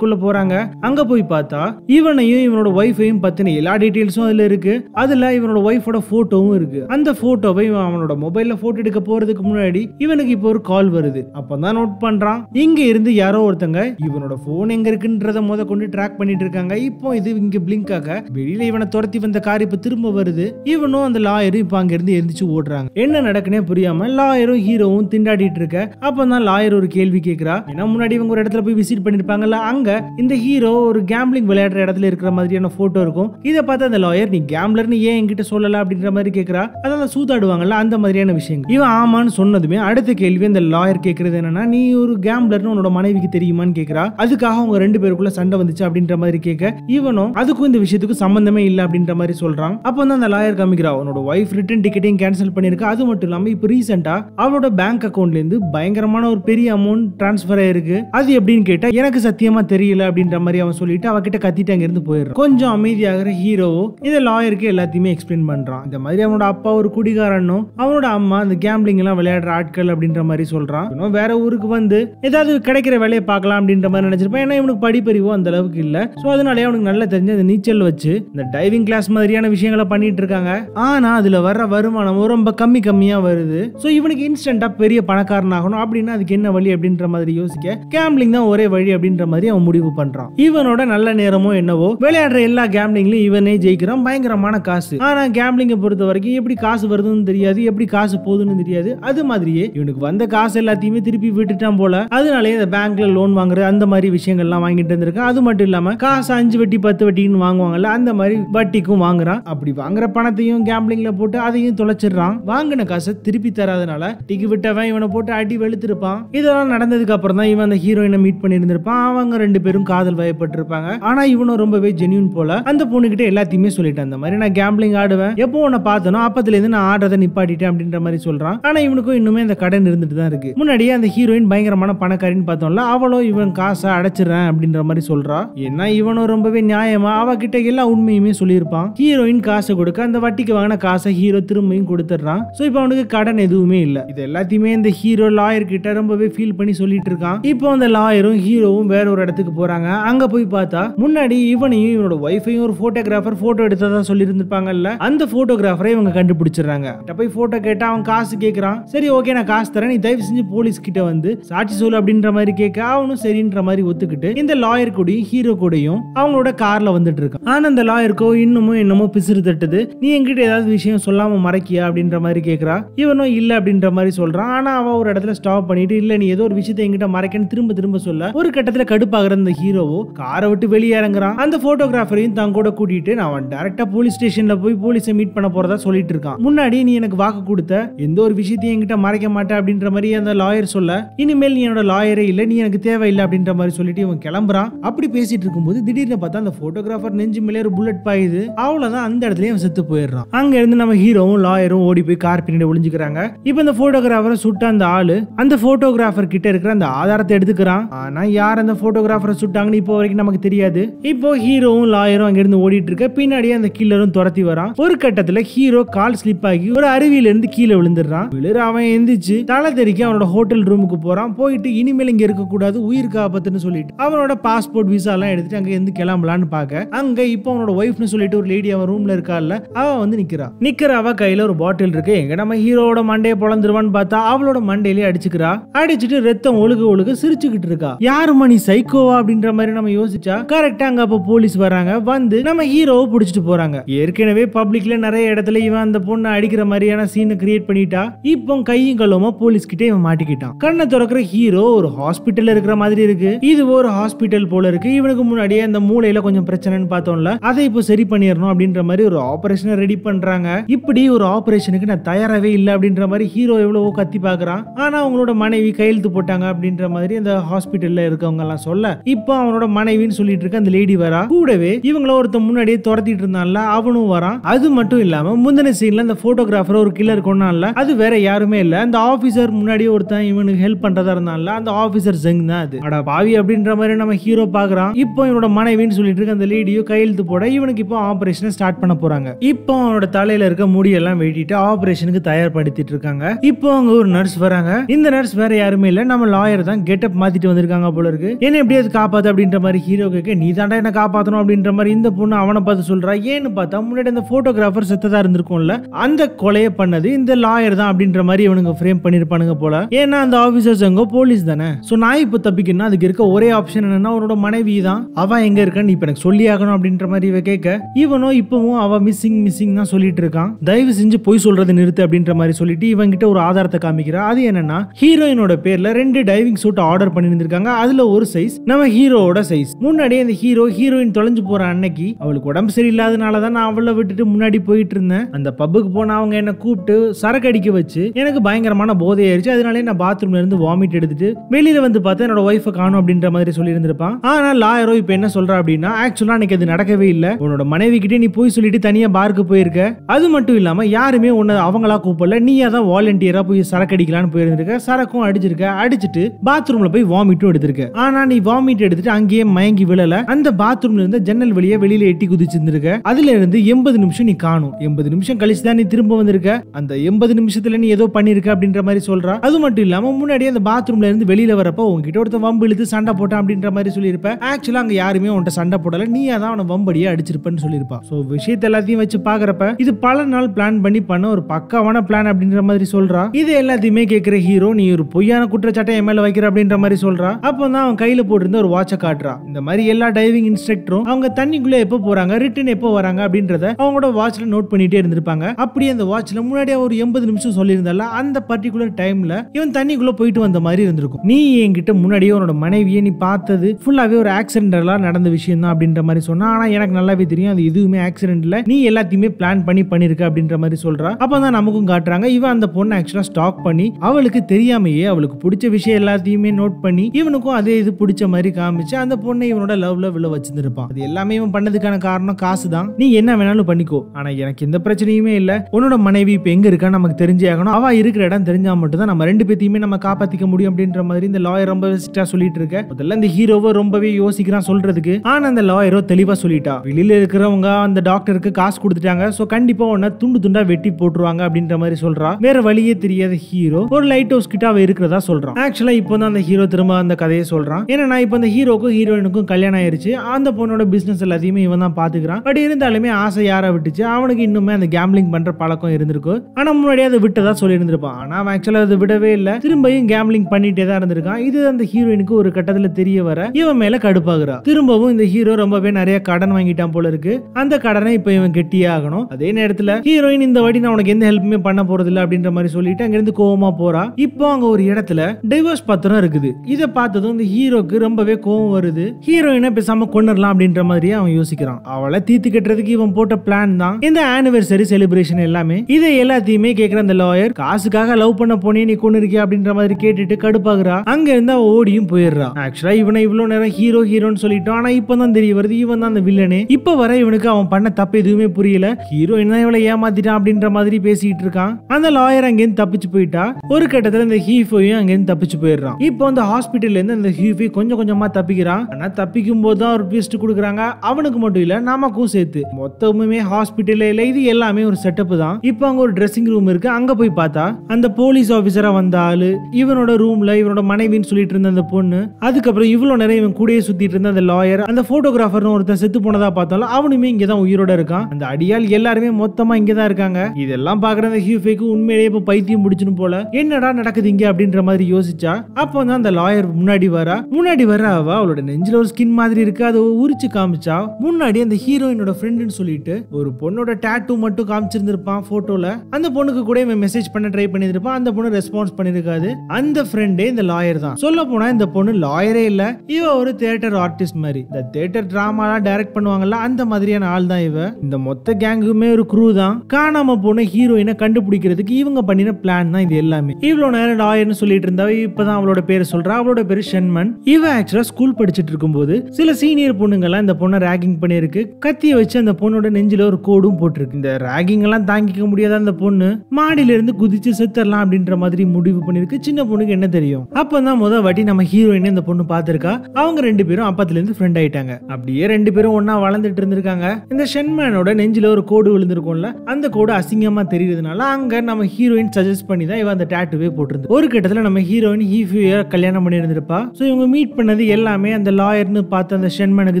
குள்ள போறாங்க அங்க போய் பார்த்தா இவனையும் இவனோட ஒய்ஃபையும் பத்தின எல்லா டீட்டெயில்ஸும் அதுல இருக்கு அதுல இவனோட ஒய்ஃபோட போட்டோவும் இருக்கு அந்த போட்டோவை இவன் அவனோட மொபைல்ல போட்டோ எடுக்க போறதுக்கு முன்னாடி இவனுக்கு இப்போ ஒரு கால் வருது அப்பதான் நோட் பண்றான் இங்க இருந்து யாரோ ஒருத்தங்க இவனோட போன் எங்க இருக்குன்றத முத கொண்டு ட்ராக் பண்ணிட்டு இருக்காங்க இப்போ இது இங்க பிளிங்க் ஆக வெளியில இவனை துரத்தி வந்த கார் இப்ப திரும்ப வருது இவனும் அந்த லாயரும் இப்ப அங்க இருந்து எந்திரிச்சு ஓடுறாங்க என்ன நடக்குன்னே புரியாம லாயரும் ஹீரோவும் திண்டாடிட்டு இருக்க அப்போ தான் லாயர் ஒரு கேள்வி கேட்கிறா ஏன்னா முன்னாடி இவங்க ஒரு இடத்துல போய் விசிட் பண்ணிருப்பாங்கல்ல அங்க இந்த ஹீரோ ஒரு கேம்பிளிங் விளையாடுற இடத்துல இருக்கிற மாதிரியான போட்டோ இருக்கும் இதை பார்த்து அந்த லாயர் நீ கேம்லர்னு ஏன் என்கிட்ட சொல்லல அப்படின்ற மாதிரி கேட்கிறா அதாவது சூதாடுவாங்கல்ல அந்த மாதிரியான விஷயம் இவன் ஆமான்னு சொன்னதுமே அடுத்த கேள்வி அந்த லாயர் கேட்கறது என்னன்னா நீ ஒரு கேம்லர்னு உன்னோட மனைவிக்கு தெரியுமான்னு கேட்கறா அதுக்காக அவங்க ரெண்டு பேருக்குள்ள சண்டை வந்துச்சு அப்படின்ற மாதிரி கேட்க இவனும் அதுக்கும் இந்த விஷயத்துக்கு சம்பந்தமே இல்லை அப்படின்ற மாதிரி சொல்றான் அப்போ வந்து அந்த லாயர் காமிக்கிறா உன்னோட ஒய்ஃப் ரிட்டன் டிக்கெட்டையும் கேன்சல் பண்ணிருக்கா அது மட்டும் இல்லாம இப்போ ரீசெண்டா அவளோட பேங்க் அக்கௌண்ட்ல இருந்து வந்து பயங்கரமான ஒரு பெரிய அமௌண்ட் டிரான்ஸ்பர் ஆயிருக்கு அது எப்படின்னு கேட்டா எனக்கு சத்தியமா தெரியல அப்படின்ற மாதிரி அவன் சொல்லிட்டு அவகிட்ட கத்திட்டு அங்க இருந்து போயிடுறான் கொஞ்சம் அமைதியாகிற ஹீரோவோ இதை லாயருக்கு எல்லாத்தையுமே எக்ஸ்பிளைன் பண்றான் இந்த மாதிரி அவனோட அப்பா ஒரு குடிகாரனும் அவனோட அம்மா அந்த கேம்பிளிங் எல்லாம் விளையாடுற ஆட்கள் அப்படின்ற மாதிரி சொல்றான் வேற ஊருக்கு வந்து ஏதாவது கிடைக்கிற வேலையை பார்க்கலாம் அப்படின்ற மாதிரி நினைச்சிருப்பான் ஏன்னா இவனுக்கு படிப்பறிவோ அந்த அளவுக்கு இல்ல ஸோ அதனாலே அவனுக்கு நல்லா தெரிஞ்சு அந்த நீச்சல் வச்சு இந்த டைவிங் கிளாஸ் மாதிரியான விஷயங்களை பண்ணிட்டு இருக்காங்க ஆனா அதுல வர்ற வருமானமும் ரொம்ப கம்மி கம்மியா வருது ஸோ இவனுக்கு இன்ஸ்டன்டா பெரிய பணக்காரன் ஆகணும் அப்படின்னா அதுக்கு என்ன வழி அப்படின்ற மாதிரி யோசிக்க கேம்லிங் தான் ஒரே வழி அப்படின்ற மாதிரி அவன் முடிவு பண்றான் இவனோட நல்ல நேரமோ என்னவோ விளையாடுற எல்லா கேம்லிங்லயும் இவனே ஜெயிக்கிறான் பயங்கரமான காசு ஆனா கேம்லிங்க பொறுத்த வரைக்கும் எப்படி காசு வருதுன்னு தெரியாது எப்படி காசு போகுதுன்னு தெரியாது அது மாதிரியே இவனுக்கு வந்த காசு எல்லாத்தையுமே திருப்பி விட்டுட்டான் போல அதனாலேயே இந்த பேங்க்ல லோன் வாங்குற அந்த மாதிரி விஷயங்கள்லாம் வாங்கிட்டு வந்திருக்கான் அது மட்டும் இல்லாம காசு அஞ்சு வட்டி பத்து வட்டின்னு வாங்குவாங்கல்ல அந்த மாதிரி வட்டிக்கும் வாங்குறான் அப்படி வாங்குற பணத்தையும் கேம்லிங்ல போட்டு அதையும் தொலைச்சிடுறான் வாங்கின காசை திருப்பி தராதனால டிக்கெட் விட்டவன் இவனை போட்டு அடி வெளுத்திருப்பான் இதெல்லாம் நடந்ததுக்கு அப்புறம் தான் இவன் அந்த ஹீரோயினை மீட் பண்ணியிருந்திருப்பான் அவங்க ரெண்டு பேரும் காதல் வயப்பட்டிருப்பாங்க ஆனா இவனும் ரொம்பவே ஜென்யூன் போல அந்த பொண்ணுகிட்ட எல்லாத்தையுமே சொல்லிட்டு அந்த மாதிரி நான் கேம்பிளிங் ஆடுவேன் எப்போ உன்னை பார்த்தனோ அப்பத்துல இருந்து நான் ஆடுறதை நிப்பாட்டிட்டேன் அப்படின்ற மாதிரி சொல்றான் ஆனா இவனுக்கும் இன்னுமே அந்த கடன் இருந்துட்டு தான் இருக்கு முன்னாடியே அந்த ஹீரோயின் பயங்கரமான பணக்காரின்னு பார்த்தோம்ல அவளோ இவன் காசை அடைச்சிடறேன் அப்படின்ற மாதிரி சொல்றா ஏன்னா இவனும் ரொம்பவே நியாயமா அவகிட்ட எல்லா உண்மையுமே சொல்லியிருப்பான் ஹீரோயின் காசை கொடுக்க அந்த வட்டிக்கு வாங்கின காசை ஹீரோ திரும்பியும் கொடுத்துட்றான் ஸோ இப்போ அவனுக்கு கடன் எதுவுமே இல்லை இது எல்லாத்தையுமே இந்த ஹீரோ ஹீரோ லாயர் கிட்ட ரொம்பவே ஃபீல் பண்ணி சொல்லிட்டு இருக்கான் இப்போ அந்த லாயரும் ஹீரோவும் வேற ஒரு இடத்துக்கு போறாங்க அங்க போய் பார்த்தா முன்னாடி இவனையும் இவனோட ஒய்ஃபையும் ஒரு போட்டோகிராஃபர் போட்டோ எடுத்ததா சொல்லி இருந்திருப்பாங்கல்ல அந்த போட்டோகிராஃபரை இவங்க கண்டுபிடிச்சிடுறாங்க போய் போட்டோ கேட்டா அவன் காசு கேட்கறான் சரி ஓகே நான் காசு தரேன் நீ தயவு செஞ்சு போலீஸ் கிட்ட வந்து சாட்சி சொல்லு அப்படின்ற மாதிரி கேட்க அவனும் சரின்ற மாதிரி ஒத்துக்கிட்டு இந்த லாயர் கூடயும் ஹீரோ கூடயும் அவங்களோட கார்ல வந்துட்டு இருக்கான் ஆனா அந்த லாயருக்கோ இன்னமும் என்னமோ பிசிறு தட்டுது நீ எங்கிட்ட ஏதாவது விஷயம் சொல்லாம மறைக்கியா அப்படின்ற மாதிரி கேட்கறா இவனும் இல்ல அப்படின்ற மாதிரி சொல்றான் ஆனா அவன் ஒரு ஒரு இடத்துல ஸ்டாப் பண்ணிட்டு இல்ல நீ ஏதோ ஒரு விஷயத்தை எங்கிட்ட மறைக்கன்னு திரும்ப திரும்ப சொல்ல ஒரு கட்டத்துல கடுப்பாகிற அந்த ஹீரோவோ காரை விட்டு இறங்குறான் அந்த போட்டோகிராஃபரையும் தன் கூட கூட்டிட்டு நான் டேரக்டா போலீஸ் ஸ்டேஷன்ல போய் போலீஸை மீட் பண்ண போறதா சொல்லிட்டு இருக்கான் முன்னாடி நீ எனக்கு வாக்கு கொடுத்த எந்த ஒரு விஷயத்தையும் என்கிட்ட மறைக்க மாட்டேன் அப்படின்ற மாதிரி அந்த லாயர் சொல்ல இனிமேல் நீ என்னோட லாயரே இல்ல நீ எனக்கு தேவையில்லை அப்படின்ற மாதிரி சொல்லிட்டு இவன் கிளம்புறான் அப்படி பேசிட்டு இருக்கும்போது திடீர்னு பார்த்தா அந்த போட்டோகிராஃபர் நெஞ்சு மேலே ஒரு புல்லட் பாயுது அவ்வளவுதான் அந்த இடத்துல இவன் செத்து போயிடுறான் அங்க இருந்து நம்ம ஹீரோவும் லாயரும் ஓடி போய் கார் பின்னாடி ஒளிஞ்சுக்கிறாங்க இப்ப இந்த போட்டோகிராஃபரை சுட்ட அந்த ஆளு அந்த போட்டோகிராஃபர் கிட்ட இருக்கிற அந்த ஆதாரத்தை எடுத்துக்கிறான் ஆனா யார் அந்த போட்டோகிராஃபரை சுட்டாங்கன்னு இப்போ வரைக்கும் நமக்கு தெரியாது இப்போ ஹீரோவும் லாயரும் அங்க இருந்து ஓடிட்டு இருக்க பின்னாடியே அந்த கில்லரும் துரத்தி வரான் ஒரு கட்டத்துல ஹீரோ கால் ஸ்லிப் ஆகி ஒரு அருவியில இருந்து கீழே விழுந்துடுறான் விழுற அவன் எந்திரிச்சு தலை தெரிக்க அவனோட ஹோட்டல் ரூமுக்கு போறான் போயிட்டு இனிமேல் இங்க இருக்க கூடாது உயிருக்கு காப்பத்துன்னு சொல்லிட்டு அவனோட பாஸ்போர்ட் விசா எல்லாம் எடுத்துட்டு அங்க இருந்து கிளம்பலான்னு பாக்க அங்க இப்போ அவனோட ஒய்ஃப்னு சொல்லிட்டு ஒரு லேடி அவன் ரூம்ல இருக்கால அவன் வந்து நிக்கிறான் நிக்கிறா அவ கையில ஒரு பாட்டில் இருக்கு எங்க நம்ம ஹீரோட மண்டையை பொழந்துருவான்னு பார்த்தா அவளோட மண்டை மண்டையிலேயே அடிச்சுக்கிறா அடிச்சுட்டு ரத்தம் ஒழுக ஒழுக சிரிச்சுக்கிட்டு இருக்கா யாருமா நீ சைக்கோவா அப்படின்ற மாதிரி நம்ம யோசிச்சா கரெக்டா அங்க அப்ப போலீஸ் வராங்க வந்து நம்ம ஹீரோவை புடிச்சிட்டு போறாங்க ஏற்கனவே பப்ளிக்ல நிறைய இடத்துல இவன் அந்த பொண்ணை அடிக்கிற மாதிரியான சீனை கிரியேட் பண்ணிட்டா இப்போ கையும் கழுவமா போலீஸ் கிட்ட இவன் மாட்டிக்கிட்டான் கண்ணை திறக்கிற ஹீரோ ஒரு ஹாஸ்பிட்டல் இருக்கிற மாதிரி இருக்கு இது ஒரு ஹாஸ்பிட்டல் போல இருக்கு இவனுக்கு முன்னாடியே அந்த மூளையில கொஞ்சம் பிரச்சனைன்னு பார்த்தோம்ல அதை இப்போ சரி பண்ணிடணும் அப்படின்ற மாதிரி ஒரு ஆபரேஷனை ரெடி பண்றாங்க இப்படி ஒரு ஆபரேஷனுக்கு நான் தயாராகவே இல்லை அப்படின்ற மாதிரி ஹீரோ எவ்வளவோ கத்தி பாக்குறான் ஆனால் அவங்களோட மனைவி கையெழுத்து போட்டாங்க அப்படின்ற மாதிரி அந்த ஹாஸ்பிட்டலில் இருக்கவங்க எல்லாம் சொல்ல இப்போ அவனோட மனைவின்னு சொல்லிட்டு இருக்க அந்த லேடி வரா கூடவே இவங்கள ஒருத்தன் முன்னாடியே துரத்திட்டு இருந்தான்ல அவனும் வரான் அது மட்டும் இல்லாம முந்தின சீன்ல அந்த போட்டோகிராஃபர் ஒரு கில்லர் கொண்டான்ல அது வேற யாருமே இல்ல அந்த ஆபீசர் முன்னாடியே ஒருத்தன் இவனுக்கு ஹெல்ப் பண்றதா இருந்தான்ல அந்த ஆபீசர் ஜெங் தான் அது அட பாவி அப்படின்ற மாதிரி நம்ம ஹீரோ பாக்குறான் இப்போ இவனோட மனைவின்னு சொல்லிட்டு இருக்க அந்த லேடியோ கையெழுத்து போட இவனுக்கு இப்போ ஆபரேஷனை ஸ்டார்ட் பண்ண போறாங்க இப்போ அவனோட தலையில இருக்க முடியெல்லாம் வெட்டிட்டு ஆபரேஷனுக்கு தயார்படுத்திட்டு இருக்காங்க இப்போ அவங்க ஒரு நர்ஸ் வராங்க வந்திருக்காங்க இந்த நர்ஸ் வேற யாருமே இல்ல நம்ம லாயர் தான் கெட்டப் மாத்திட்டு வந்திருக்காங்க போல இருக்கு என்ன எப்படியாவது காப்பாத்து அப்படின்ற மாதிரி ஹீரோ கேக்கு நீ தாண்டா என்ன காப்பாத்தணும் அப்படின்ற மாதிரி இந்த பொண்ணு அவனை பார்த்து சொல்றா ஏன்னு பார்த்தா முன்னாடி அந்த போட்டோகிராஃபர் செத்ததா இருந்திருக்கும்ல அந்த கொலையை பண்ணது இந்த லாயர் தான் அப்படின்ற மாதிரி இவனுங்க ஃப்ரேம் பண்ணிருப்பானுங்க போல ஏன்னா அந்த ஆபீசர்ஸ் அங்க போலீஸ் தானே சோ நான் இப்ப தப்பிக்கணும் அதுக்கு இருக்க ஒரே ஆப்ஷன் என்னன்னா அவனோட மனைவி தான் அவன் எங்க இருக்கான்னு இப்ப எனக்கு சொல்லி ஆகணும் அப்படின்ற மாதிரி இவ கேட்க இவனோ இப்பவும் அவ மிஸ்ஸிங் மிஸ்ஸிங் தான் சொல்லிட்டு இருக்கான் தயவு செஞ்சு பொய் சொல்றது நிறுத்து அப்படின்ற மாதிரி சொல்லிட்டு இவன் கிட்ட ஒரு ஆதாரத்தை காமிக்கிறா அது என்ன என்னன்னா ஹீரோயினோட பேர்ல ரெண்டு டைவிங் சூட் ஆர்டர் பண்ணியிருந்திருக்காங்க அதுல ஒரு சைஸ் நம்ம ஹீரோவோட சைஸ் முன்னாடியே அந்த ஹீரோ ஹீரோயின் தொலைஞ்சு போற அன்னைக்கு அவளுக்கு உடம்பு சரியில்லாதனால தான் நான் அவளை விட்டுட்டு முன்னாடி போயிட்டு இருந்தேன் அந்த பப்புக்கு போன அவங்க என்ன கூப்பிட்டு சரக்கு அடிக்க வச்சு எனக்கு பயங்கரமான போதையாயிருச்சு அதனாலே நான் பாத்ரூம்ல இருந்து வாமிட் எடுத்துட்டு வெளியில வந்து பார்த்தா என்னோட ஒய்ஃபை காணும் அப்படின்ற மாதிரி சொல்லியிருந்திருப்பான் ஆனா லாயரோ இப்போ என்ன சொல்றா அப்படின்னா ஆக்சுவலா அன்னைக்கு அது நடக்கவே இல்லை உன்னோட மனைவி கிட்டே நீ போய் சொல்லிட்டு தனியா பார்க்கு போயிருக்க அது மட்டும் இல்லாம யாருமே உன்னை அவங்களா கூப்பிடல நீயா தான் வாலண்டியரா போய் சரக்கு அடிக்கலான்னு போயிருக்க இருந்திருக்க சரக்கும் அடிச்சிருக்க அடிச்சிட்டு பாத்ரூம்ல போய் வாமிட்டும் எடுத்திருக்க ஆனா நீ வாமிட் எடுத்துட்டு அங்கேயே மயங்கி விழல அந்த பாத்ரூம்ல இருந்த ஜன்னல் வழியா வெளியில எட்டி குதிச்சிருந்திருக்க அதுல இருந்து எண்பது நிமிஷம் நீ காணும் எண்பது நிமிஷம் கழிச்சுதான் நீ திரும்ப வந்திருக்க அந்த எண்பது நிமிஷத்துல நீ ஏதோ பண்ணிருக்க அப்படின்ற மாதிரி சொல்றா அது மட்டும் இல்லாம முன்னாடியே அந்த பாத்ரூம்ல இருந்து வெளியில வரப்போ உங்ககிட்ட ஒருத்தன் வம்பு இழுத்து சண்டை போட்டா அப்படின்ற மாதிரி சொல்லியிருப்ப ஆக்சுவலா அங்க யாருமே உன்ட்ட சண்டை போடல நீ அதான் அவனை வம்படியா அடிச்சிருப்பன்னு சொல்லியிருப்பான் சோ விஷயத்த எல்லாத்தையும் வச்சு பாக்குறப்ப இது பல நாள் பிளான் பண்ணி பண்ண ஒரு பக்காவான பிளான் அப்படின்ற மாதிரி சொல்றா இது எல்லாத்தையுமே கேக்குற இருக்கிற ஹீரோ நீ ஒரு பொய்யான குற்றச்சாட்டை என் மேல வைக்கிற அப்படின்ற மாதிரி சொல்றா அப்போ தான் அவன் கையில போட்டிருந்த ஒரு வாட்சை காட்டுறான் இந்த மாதிரி எல்லா டைவிங் இன்ஸ்ட்ரக்டரும் அவங்க தண்ணிக்குள்ள எப்போ போறாங்க ரிட்டர்ன் எப்போ வராங்க அப்படின்றத அவங்களோட வாட்ச்ல நோட் பண்ணிட்டே இருந்திருப்பாங்க அப்படியே அந்த வாட்ச்ல முன்னாடியே ஒரு எண்பது நிமிஷம் சொல்லியிருந்தால அந்த பர்டிகுலர் டைம்ல இவன் தண்ணிக்குள்ள போயிட்டு வந்த மாதிரி இருந்திருக்கும் நீ என்கிட்ட முன்னாடியே உன்னோட மனைவியை நீ பார்த்தது ஃபுல்லாவே ஒரு ஆக்சிடென்டலா நடந்த விஷயம் தான் அப்படின்ற மாதிரி சொன்னா ஆனா எனக்கு நல்லாவே தெரியும் அது எதுவுமே ஆக்சிடென்ட்ல நீ எல்லாத்தையுமே பிளான் பண்ணி பண்ணிருக்க அப்படின்ற மாதிரி சொல்றா அப்பதான் நமக்கும் காட்டுறாங்க இவன் அந்த பொண்ணை ஆக்சுவலா ஸ்டாக் பண்ணி அவ அவளுக்கு தெரியாமையே அவளுக்கு பிடிச்ச விஷயம் எல்லாத்தையுமே நோட் பண்ணி இவனுக்கும் அதே இது பிடிச்ச மாதிரி காமிச்சு அந்த பொண்ணை இவனோட லவ்ல விழ வச்சிருந்துருப்பான் அது எல்லாமே இவன் பண்ணதுக்கான காரணம் காசு தான் நீ என்ன வேணாலும் பண்ணிக்கோ ஆனா எனக்கு எந்த பிரச்சனையுமே இல்ல உன்னோட மனைவி இப்ப எங்க இருக்கான்னு நமக்கு தெரிஞ்சே ஆகணும் அவ இருக்கிற இடம் தெரிஞ்சா மட்டும் தான் நம்ம ரெண்டு பேத்தையுமே நம்ம காப்பாத்திக்க முடியும் அப்படின்ற மாதிரி இந்த லாயர் ரொம்ப ஸ்ட்ரா சொல்லிட்டு இருக்க முதல்ல இந்த ஹீரோவை ரொம்பவே யோசிக்கிறான் சொல்றதுக்கு ஆனா அந்த லாயரோ தெளிவா சொல்லிட்டா வெளியில இருக்கிறவங்க அந்த டாக்டருக்கு காசு கொடுத்துட்டாங்க சோ கண்டிப்பா உன்னை துண்டு துண்டா வெட்டி போட்டுருவாங்க அப்படின்ற மாதிரி சொல்றா வேற வழியே தெரியாத ஹீரோ ஒரு லைட் ஹவுஸ் கிட்ட அவ இருக்கிறதா சொல்றான் ஆக்சுவலா இப்போ தான் அந்த ஹீரோ திரும்ப அந்த கதையை சொல்றான் ஏன்னா இப்போ அந்த ஹீரோக்கும் ஹீரோயினுக்கும் கல்யாணம் ஆயிருச்சு அந்த பொண்ணோட பிசினஸ் எல்லாத்தையுமே இவன் தான் பாத்துக்கிறான் பட் இருந்தாலுமே ஆசை யாரை விட்டுச்சு அவனுக்கு இன்னுமே அந்த கேம்லிங் பண்ற பழக்கம் இருந்திருக்கு ஆனா முன்னாடி அதை விட்டதா சொல்லி இருந்திருப்பான் ஆனா அவன் ஆக்சுவலா அதை விடவே இல்ல திரும்பியும் கேம்லிங் பண்ணிட்டே தான் இருந்திருக்கான் இது அந்த ஹீரோயினுக்கு ஒரு கட்டத்துல தெரிய வர இவன் மேல கடுப்பாகிறான் திரும்பவும் இந்த ஹீரோ ரொம்பவே நிறைய கடன் வாங்கிட்டான் போல இருக்கு அந்த கடனை இப்ப இவன் ஆகணும் அதே நேரத்துல ஹீரோயின் இந்த வாட்டி நான் உனக்கு எந்த ஹெல்ப்புமே பண்ண போறது இல்ல அப்படின்ற மாதிரி சொல்லிட்டு அங்கிருந்து கோவமா போற போறா இப்போ அங்க ஒரு இடத்துல டைவர்ஸ் பத்திரம் இருக்குது இதை பார்த்ததும் இந்த ஹீரோக்கு ரொம்பவே கோவம் வருது ஹீரோயினை பேசாம கொண்டுடலாம் அப்படின்ற மாதிரியே அவன் யோசிக்கிறான் அவளை தீத்து கட்டுறதுக்கு இவன் போட்ட பிளான் தான் இந்த ஆனிவர்சரி செலிப்ரேஷன் எல்லாமே இதை எல்லாத்தையுமே கேட்கிற அந்த லாயர் காசுக்காக லவ் பண்ண போனே நீ கொண்டு இருக்கிய அப்படின்ற மாதிரி கேட்டுட்டு கடுப்பாகுறா அங்க இருந்து அவன் ஓடியும் போயிடுறா ஆக்சுவலா இவனை இவ்வளவு நேரம் ஹீரோ ஹீரோன்னு சொல்லிட்டோம் ஆனா தான் தெரிய வருது இவன் தான் அந்த வில்லனு இப்ப வர இவனுக்கு அவன் பண்ண தப்பு எதுவுமே புரியல ஹீரோயின் தான் இவளை ஏமாத்திட்டான் அப்படின்ற மாதிரி பேசிட்டு இருக்கான் அந்த லாயர் அங்கேருந்து தப்பிச்சு போயிட்டா ஒரு ஒரு கட்டத்துல இந்த ஹீஃபையும் அங்கேருந்து தப்பிச்சு போயிடுறான் இப்போ அந்த ஹாஸ்பிட்டல்ல இருந்து அந்த ஹீஃபை கொஞ்சம் கொஞ்சமா தப்பிக்கிறான் ஆனா தப்பிக்கும் போது தான் ஒரு ட்விஸ்ட் கொடுக்குறாங்க அவனுக்கு மட்டும் இல்ல நமக்கும் சேர்த்து மொத்தமுமே ஹாஸ்பிட்டல்ல இல்ல இது எல்லாமே ஒரு செட்டப் தான் இப்போ அங்க ஒரு ட்ரெஸ்ஸிங் ரூம் இருக்கு அங்க போய் பார்த்தா அந்த போலீஸ் ஆபீசரா வந்த ஆளு இவனோட ரூம்ல இவனோட மனைவின்னு சொல்லிட்டு இருந்த அந்த பொண்ணு அதுக்கப்புறம் இவ்வளவு நேரம் இவன் கூடயே சுத்திட்டு இருந்த அந்த லாயர் அந்த போட்டோகிராஃபர்னு ஒருத்தன் செத்து போனதா பார்த்தாலும் அவனுமே இங்கதான் உயிரோட இருக்கான் அந்த அடியால் எல்லாருமே மொத்தமா இங்கதான் இருக்காங்க இதெல்லாம் பாக்குற அந்த ஹியூஃபேக்கு உண்மையிலேயே இப்ப பைத்தியம் முடிச்சுன்னு போல என்ன என்னடா நடக்குது இங்க அப்படின்ற மாதிரி யோசிச்சா அப்போ தான் அந்த லாயர் முன்னாடி வரா முன்னாடி வர அவ அவளோட நெஞ்சில ஒரு ஸ்கின் மாதிரி இருக்கு அதை உரிச்சு காமிச்சா முன்னாடி அந்த ஹீரோயினோட ஃப்ரெண்டுன்னு சொல்லிட்டு ஒரு பொண்ணோட டேட்டூ மட்டும் காமிச்சிருந்திருப்பான் போட்டோல அந்த பொண்ணுக்கு கூட இவன் மெசேஜ் பண்ண ட்ரை பண்ணியிருப்பான் அந்த பொண்ணு ரெஸ்பான்ஸ் பண்ணிருக்காது அந்த ஃப்ரெண்டே இந்த லாயர் தான் சொல்ல போனா இந்த பொண்ணு லாயரே இல்ல இவ ஒரு தியேட்டர் ஆர்டிஸ்ட் மாதிரி இந்த தியேட்டர் டிராமாலாம் டைரக்ட் பண்ணுவாங்கல்ல அந்த மாதிரியான ஆள் தான் இவ இந்த மொத்த கேங்குமே ஒரு குரூ தான் காணாம போன ஹீரோயினை கண்டுபிடிக்கிறதுக்கு இவங்க பண்ணின பிளான் தான் இது எல்லாமே இவ்வளோ நேரம் டாயர்னு சொல்லிட்டு இருந்தா இப்போ தான் அவளோட பேர் சொல்றா அவளோட பேர் ஷென்மன் இவ ஆக்சுவலாக ஸ்கூல் படிச்சுட்டு போது சில சீனியர் பொண்ணுங்கள்லாம் இந்த பொண்ணை ரேகிங் பண்ணியிருக்கு கத்தியை வச்சு அந்த பொண்ணோட நெஞ்சில் ஒரு கோடும் போட்டிருக்கு இந்த ரேகிங் எல்லாம் தாங்கிக்க முடியாத அந்த பொண்ணு மாடியில இருந்து குதிச்சு செத்துடலாம் அப்படின்ற மாதிரி முடிவு பண்ணியிருக்கு சின்ன பொண்ணுக்கு என்ன தெரியும் அப்போ தான் முதல் வாட்டி நம்ம ஹீரோயினை இந்த பொண்ணு பார்த்துருக்கா அவங்க ரெண்டு பேரும் அப்பத்துலேருந்து ஃப்ரெண்ட் ஆயிட்டாங்க அப்படியே ரெண்டு பேரும் ஒன்றா வளர்ந்துட்டு இருந்திருக்காங்க இந்த ஷென்மேனோட நெஞ்சில் ஒரு கோடு விழுந்திருக்கும்ல அந்த கோடு அசிங்கமாக தெரியுறதுனால அங்கே நம்ம ஹீரோயின் சஜஸ்ட் பண்ணி தான் இவன் அந்த டேட்டு டூவே போட்டிருந்து ஒரு கட்டத்தில் நம்ம ஹீரோயின் ஹீஃபியூயை கல்யாணம் பண்ணியிருந்திருப்பா ஸோ இவங்க மீட் பண்ணது எல்லாமே அந்த லாயர்னு பார்த்து அந்த ஷென்மனுக்கு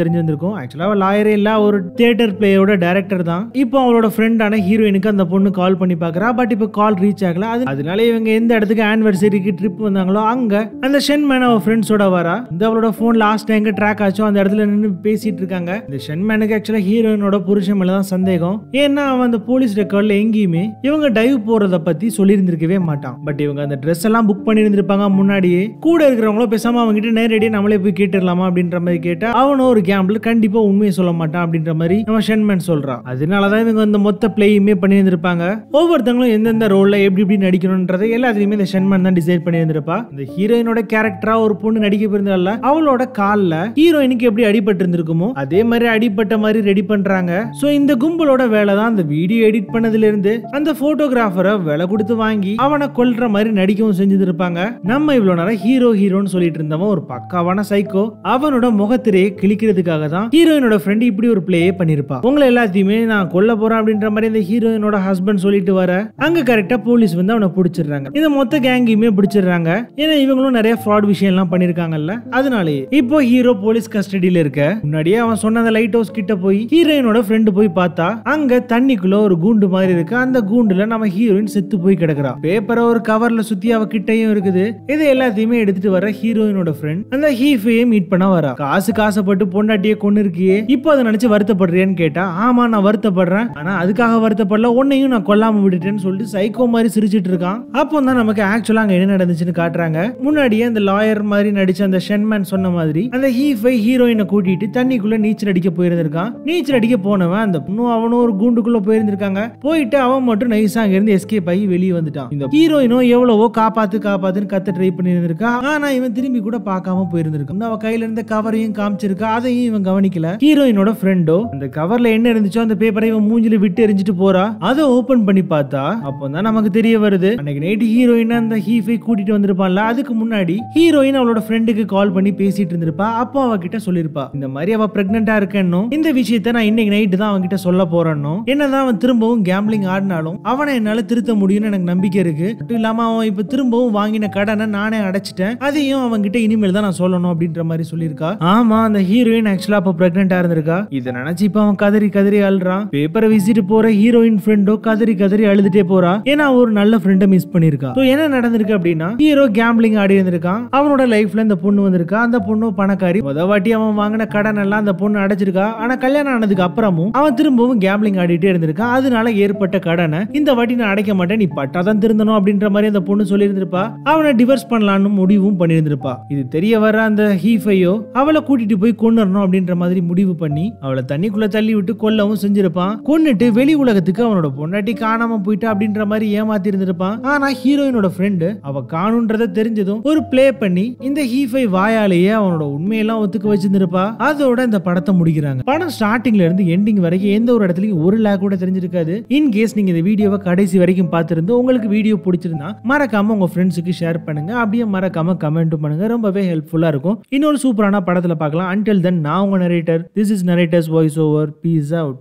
தெரிஞ்சிருந்திருக்கும் ஆக்சுவலாக லாயரே இல்லை ஒரு தியேட்டர் பிளேயோட டேரக்டர் தான் இப்போ அவளோட ஃப்ரெண்டான ஹீரோயினுக்கு அந்த பொண்ணு கால் பண்ணி பார்க்குறா பட் இப்போ கால் ரீச் ஆகல அது அதனால இவங்க எந்த இடத்துக்கு ஆனிவர்சரிக்கு ட்ரிப் வந்தாங்களோ அங்கே அந்த ஷென்மேன் அவள் ஃப்ரெண்ட்ஸோட வரா இந்த அவளோட ஃபோன் லாஸ்ட் எங்கே ட்ராக் ஆச்சோ அந்த இடத்துல நின்று பேசிட்டு இருக்காங்க இந்த ஷென்மேனுக்கு ஆக்சுவலாக ஹீரோயினோட புருஷன் மேலே தான் சந்தேகம் ஏன்னா அவன் அந்த போலீஸ் ரெக்கார்டில் எங்கேயுமே இவங்க டைவ் போகிறத பற்றி சொல்லியிருந்திருக்கவே மாட்டான் பட் பட் இவங்க அந்த ட்ரெஸ் எல்லாம் புக் பண்ணியிருந்திருப்பாங்க முன்னாடியே கூட இருக்கிறவங்களும் பேசாம அவங்க கிட்ட நேரடியாக நம்மளே போய் கேட்டுடலாமா அப்படின்ற மாதிரி கேட்டா அவனும் ஒரு கேம்பிள் கண்டிப்பா உண்மையை சொல்ல மாட்டான் அப்படின்ற மாதிரி நம்ம ஷென்மேன் சொல்றான் அதனாலதான் இவங்க அந்த மொத்த பிளேயுமே பண்ணியிருந்திருப்பாங்க ஒவ்வொருத்தவங்களும் எந்தெந்த ரோல்ல எப்படி எப்படி நடிக்கணும்ன்றது எல்லாத்தையுமே இந்த ஷென்மேன் தான் டிசைட் பண்ணியிருந்திருப்பா இந்த ஹீரோயினோட கேரக்டரா ஒரு பொண்ணு நடிக்க போயிருந்தால அவளோட காலில் ஹீரோயினுக்கு எப்படி அடிபட்டு இருந்திருக்குமோ அதே மாதிரி அடிபட்ட மாதிரி ரெடி பண்றாங்க ஸோ இந்த கும்பலோட வேலை தான் அந்த வீடியோ எடிட் பண்ணதுல இருந்து அந்த போட்டோகிராஃபரை விலை கொடுத்து வாங்கி அவனை கொல்ற திட்டுற மாதிரி நடிக்கவும் செஞ்சிருப்பாங்க நம்ம இவ்வளவு நேரம் ஹீரோ ஹீரோன்னு சொல்லிட்டு இருந்தவன் ஒரு பக்காவான சைக்கோ அவனோட முகத்திரையை கிழிக்கிறதுக்காக தான் ஹீரோயினோட ஃப்ரெண்ட் இப்படி ஒரு பிளேயே பண்ணிருப்பா உங்களை எல்லாத்தையுமே நான் கொல்ல போறேன் அப்படின்ற மாதிரி இந்த ஹீரோயினோட ஹஸ்பண்ட் சொல்லிட்டு வர அங்க கரெக்டா போலீஸ் வந்து அவனை பிடிச்சிடுறாங்க இந்த மொத்த கேங்கையுமே பிடிச்சிடுறாங்க ஏன்னா இவங்களும் நிறைய ஃப்ராட் விஷயம் எல்லாம் பண்ணிருக்காங்கல்ல அதனாலேயே இப்போ ஹீரோ போலீஸ் கஸ்டடியில இருக்க முன்னாடியே அவன் சொன்ன அந்த லைட் ஹவுஸ் கிட்ட போய் ஹீரோயினோட ஃப்ரெண்டு போய் பார்த்தா அங்க தண்ணிக்குள்ள ஒரு கூண்டு மாதிரி இருக்கு அந்த கூண்டுல நம்ம ஹீரோயின் செத்து போய் கிடக்குறான் பேப்பரை ஒரு கவரில் சுற்றி அவ கிட்டையும் இருக்குது இது எல்லாத்தையுமே எடுத்துட்டு வர ஹீரோயினோட ஃப்ரெண்ட் அந்த ஹீஃபையே மீட் பண்ண வரா காசு காசப்பட்டு பொண்டாட்டியே கொண்டு இருக்கியே இப்போ அதை நினைச்சு வருத்தப்படுறியான்னு கேட்டா ஆமா நான் வருத்தப்படுறேன் ஆனா அதுக்காக வருத்தப்படல உன்னையும் நான் கொல்லாம விட்டுட்டேன்னு சொல்லிட்டு சைக்கோ மாதிரி சிரிச்சிட்டு இருக்கான் அப்போ தான் நமக்கு ஆக்சுவலா அங்க என்ன நடந்துச்சுன்னு காட்டுறாங்க முன்னாடியே அந்த லாயர் மாதிரி நடிச்ச அந்த ஷென்மேன் சொன்ன மாதிரி அந்த ஹீஃபை ஹீரோயினை கூட்டிட்டு தண்ணிக்குள்ள நீச்சல் அடிக்க போயிருந்திருக்கான் நீச்சல் அடிக்க போனவன் அந்த பொண்ணும் அவனும் ஒரு கூண்டுக்குள்ள போயிருந்திருக்காங்க போயிட்டு அவன் மட்டும் நைசா அங்க இருந்து எஸ்கேப் ஆகி வெளியே வந்துட்டான் இந்த ஹீரோயினும் இவன் எவ்வளவோ காப்பாத்து காப்பாத்துன்னு கத்த ட்ரை இருந்திருக்கா ஆனா இவன் திரும்பி கூட பார்க்காம போயிருந்திருக்கான் அவன் கையில இருந்த கவரையும் காமிச்சிருக்கா அதையும் இவன் கவனிக்கல ஹீரோயினோட ஃப்ரெண்டோ அந்த கவர்ல என்ன இருந்துச்சோ அந்த பேப்பரை இவன் மூஞ்சில விட்டு எரிஞ்சிட்டு போறா அதை ஓபன் பண்ணி பார்த்தா அப்போதான் நமக்கு தெரிய வருது அன்னைக்கு நைட்டு ஹீரோயின் அந்த ஹீஃபை கூட்டிட்டு வந்திருப்பான்ல அதுக்கு முன்னாடி ஹீரோயின் அவளோட ஃப்ரெண்டுக்கு கால் பண்ணி பேசிட்டு இருந்திருப்பா அப்போ அவகிட்ட சொல்லிருப்பா இந்த மாதிரி அவ பிரெக்னெண்டா இருக்கேன்னும் இந்த விஷயத்த நான் இன்னைக்கு நைட்டு தான் அவன்கிட்ட சொல்ல போறேன்னும் என்னதான் அவன் திரும்பவும் கேம்பிளிங் ஆடினாலும் அவனை என்னால திருத்த முடியும்னு எனக்கு நம்பிக்கை இருக்கு மட்டும் இல்லாமல் அவன் இப்போ திரும்பவும் வாங்கின கடனை நானே அடைச்சிட்டேன் அதையும் அவன்கிட்ட இனிமேல் தான் நான் சொல்லணும் அப்படின்ற மாதிரி சொல்லியிருக்கா ஆமா அந்த ஹீரோயின் ஆக்சுவலா அப்போ பிரெக்னெண்டா இருந்திருக்கா இதை நினைச்சு இப்போ அவன் கதறி கதறி அழுறான் பேப்பரை விசிட்டு போற ஹீரோயின் ஃப்ரெண்டோ கதறி கதறி அழுதுட்டே போறா ஏன்னா ஒரு நல்ல ஃப்ரெண்டை மிஸ் பண்ணிருக்கா ஸோ என்ன நடந்திருக்கு அப்படின்னா ஹீரோ கேம்பிளிங் ஆடி இருந்திருக்கான் அவனோட லைஃப்ல இந்த பொண்ணு வந்திருக்கா அந்த பொண்ணு பணக்காரி முத வாட்டி அவன் வாங்கின கடன் எல்லாம் அந்த பொண்ணு அடைச்சிருக்கா ஆனா கல்யாணம் ஆனதுக்கு அப்புறமும் அவன் திரும்பவும் கேம்பிளிங் ஆடிட்டே இருந்திருக்கான் அதனால ஏற்பட்ட கடனை இந்த வாட்டி நான் அடைக்க மாட்டேன் நீ பட்டாதான் திருந்தணும் அப்படின்ற மாதிரி மாதிரி அந்த பொண்ணு சொல்லியிருந்திருப்பா அவனை டிவர்ஸ் பண்ணலான்னு முடிவும் பண்ணியிருந்திருப்பா இது தெரிய வர அந்த ஹீஃபையோ அவளை கூட்டிட்டு போய் கொண்டுறணும் அப்படின்ற மாதிரி முடிவு பண்ணி அவளை தண்ணிக்குள்ள தள்ளி விட்டு கொல்லவும் செஞ்சிருப்பான் கொண்டுட்டு வெளி உலகத்துக்கு அவனோட பொண்டாட்டி காணாம போயிட்டா அப்படின்ற மாதிரி ஏமாத்தி இருந்திருப்பான் ஆனா ஹீரோயினோட ஃப்ரெண்டு அவ காணுன்றத தெரிஞ்சதும் ஒரு பிளே பண்ணி இந்த ஹீஃபை வாயாலேயே அவனோட உண்மையெல்லாம் ஒத்துக்க வச்சிருந்திருப்பா அதோட இந்த படத்தை முடிக்கிறாங்க படம் ஸ்டார்டிங்ல இருந்து எண்டிங் வரைக்கும் எந்த ஒரு இடத்துலயும் ஒரு லேக் கூட தெரிஞ்சிருக்காது இன் கேஸ் நீங்க இந்த வீடியோவை கடைசி வரைக்கும் பார்த்திருந்து உங்களுக்கு வீடியோ பிடிச்சிருந்தா மறக்காம உங்க ஃப்ரெண்ட்ஸுக்கு ஷேர் பண்ணுங்க அப்படியே மறக்காம கமெண்ட்டும் பண்ணுங்க ரொம்பவே ஹெல்ப்ஃபுல்லா இருக்கும் இன்னொரு சூப்பரான படத்துல பார்க்கலாம் அன்டில் தென் நான் உங்க narrator this is narrator's voice over peace out